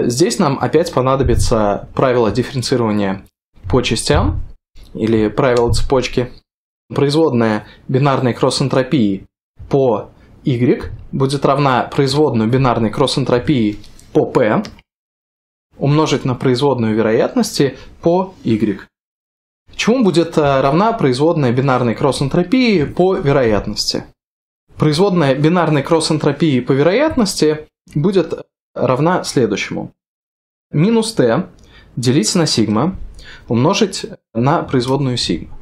Здесь нам опять понадобится правило дифференцирования по частям или правило цепочки. Производная бинарной кросс-энтропии по y будет равна производную бинарной кросс-энтропии по p умножить на производную вероятности по y. Чему будет э, равна производная бинарной кросс-энтропии по вероятности? Производная бинарной кросс-энтропии по вероятности будет равна следующему. Минус t делить на сигма умножить на производную сигма.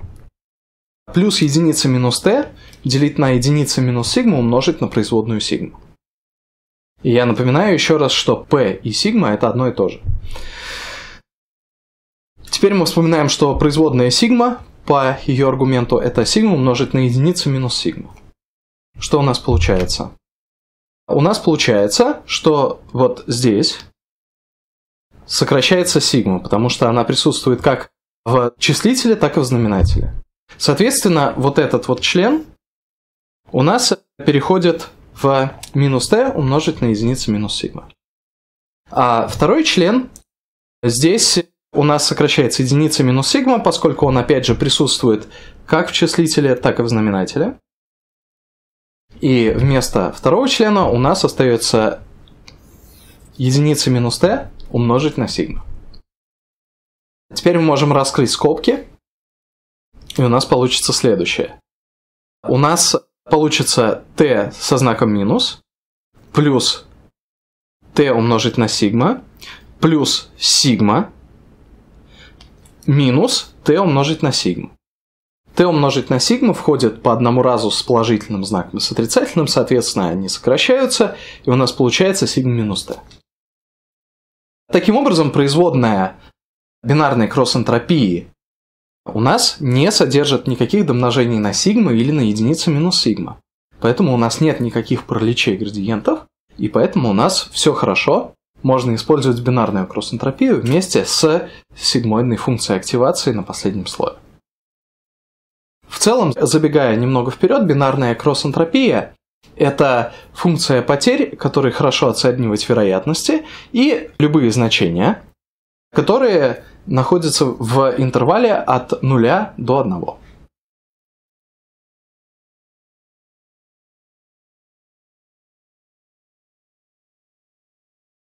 Плюс единица минус t делить на единица минус сигма умножить на производную сигма. И я напоминаю еще раз, что p и сигма это одно и то же. Теперь мы вспоминаем, что производная сигма по ее аргументу это сигма умножить на единицу минус сигма. Что у нас получается? у нас получается, что вот здесь сокращается сигма, потому что она присутствует как в числителе, так и в знаменателе. Соответственно, вот этот вот член у нас переходит в минус t умножить на единицу минус сигма. А второй член здесь у нас сокращается единица минус сигма, поскольку он опять же присутствует как в числителе, так и в знаменателе. И вместо второго члена у нас остается единица минус t умножить на сигма. Теперь мы можем раскрыть скобки, и у нас получится следующее. У нас получится t со знаком минус плюс t умножить на сигма плюс сигма минус t умножить на сигма t умножить на сигму входит по одному разу с положительным знаком и с отрицательным, соответственно, они сокращаются, и у нас получается сигма минус t. Таким образом, производная бинарной кросс-энтропии у нас не содержит никаких домножений на сигма или на единицу минус сигма. Поэтому у нас нет никаких проличей градиентов, и поэтому у нас все хорошо. Можно использовать бинарную кросс-энтропию вместе с сигмоидной функцией активации на последнем слое целом, забегая немного вперед, бинарная кросс-энтропия – это функция потерь, которые хорошо оценивать вероятности, и любые значения, которые находятся в интервале от 0 до 1.